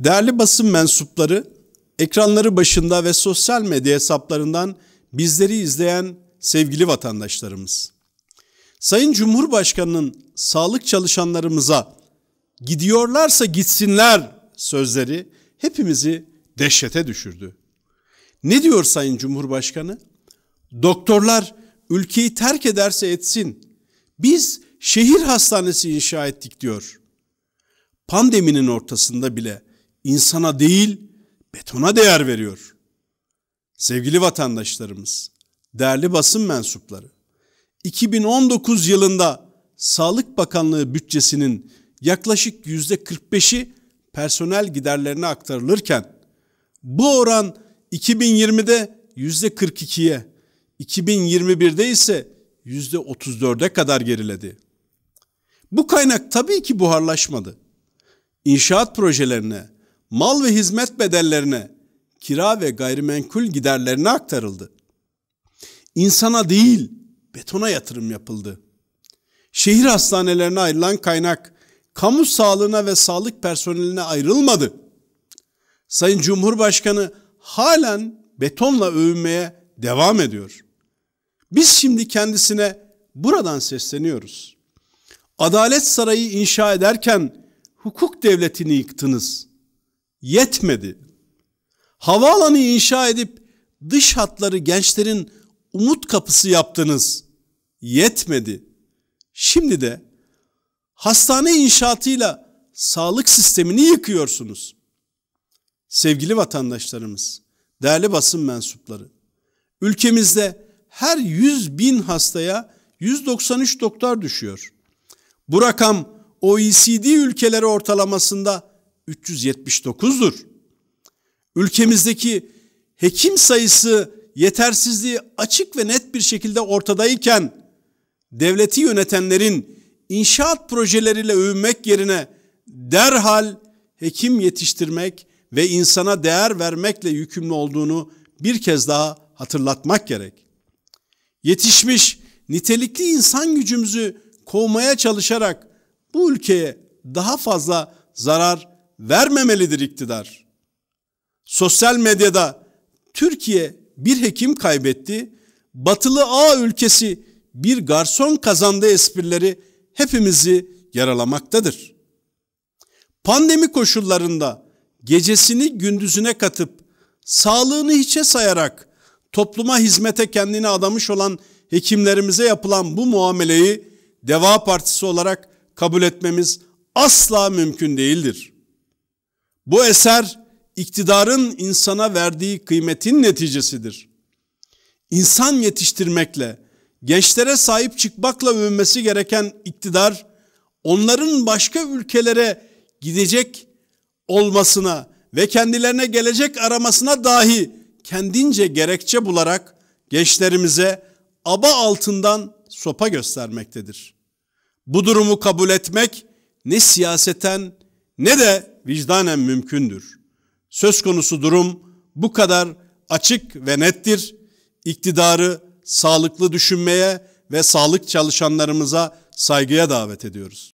Değerli basın mensupları, ekranları başında ve sosyal medya hesaplarından bizleri izleyen sevgili vatandaşlarımız. Sayın Cumhurbaşkanı'nın sağlık çalışanlarımıza gidiyorlarsa gitsinler sözleri hepimizi dehşete düşürdü. Ne diyor Sayın Cumhurbaşkanı? Doktorlar ülkeyi terk ederse etsin. Biz şehir hastanesi inşa ettik diyor. Pandeminin ortasında bile insana değil betona değer veriyor. Sevgili vatandaşlarımız, değerli basın mensupları, 2019 yılında Sağlık Bakanlığı bütçesinin yaklaşık yüzde %45'i personel giderlerine aktarılırken bu oran 2020'de yüzde %42'ye, 2021'de ise yüzde %34'e kadar geriledi. Bu kaynak tabii ki buharlaşmadı. İnşaat projelerine, mal ve hizmet bedellerine, kira ve gayrimenkul giderlerine aktarıldı. İnsana değil, betona yatırım yapıldı. Şehir hastanelerine ayrılan kaynak, kamu sağlığına ve sağlık personeline ayrılmadı. Sayın Cumhurbaşkanı halen betonla övünmeye devam ediyor. Biz şimdi kendisine buradan sesleniyoruz. Adalet Sarayı inşa ederken hukuk devletini yıktınız yetmedi. Havaalanı inşa edip dış hatları gençlerin umut kapısı yaptınız. Yetmedi. Şimdi de hastane inşaatıyla sağlık sistemini yıkıyorsunuz. Sevgili vatandaşlarımız, değerli basın mensupları, ülkemizde her 100 bin hastaya 193 doktor düşüyor. Bu rakam OECD ülkeleri ortalamasında 379'dur. Ülkemizdeki hekim sayısı yetersizliği açık ve net bir şekilde ortadayken devleti yönetenlerin inşaat projeleriyle övünmek yerine derhal hekim yetiştirmek ve insana değer vermekle yükümlü olduğunu bir kez daha hatırlatmak gerek. Yetişmiş, nitelikli insan gücümüzü kovmaya çalışarak bu ülkeye daha fazla zarar vermemelidir iktidar. Sosyal medyada Türkiye bir hekim kaybetti, batılı A ülkesi bir garson kazandı esprileri hepimizi yaralamaktadır. Pandemi koşullarında gecesini gündüzüne katıp sağlığını hiçe sayarak topluma hizmete kendini adamış olan hekimlerimize yapılan bu muameleyi Deva Partisi olarak kabul etmemiz asla mümkün değildir. Bu eser iktidarın insana verdiği kıymetin neticesidir. İnsan yetiştirmekle, gençlere sahip çıkmakla övünmesi gereken iktidar, onların başka ülkelere gidecek olmasına ve kendilerine gelecek aramasına dahi kendince gerekçe bularak gençlerimize aba altından sopa göstermektedir. Bu durumu kabul etmek ne siyaseten ne de vicdanen mümkündür. Söz konusu durum bu kadar açık ve nettir. İktidarı sağlıklı düşünmeye ve sağlık çalışanlarımıza saygıya davet ediyoruz.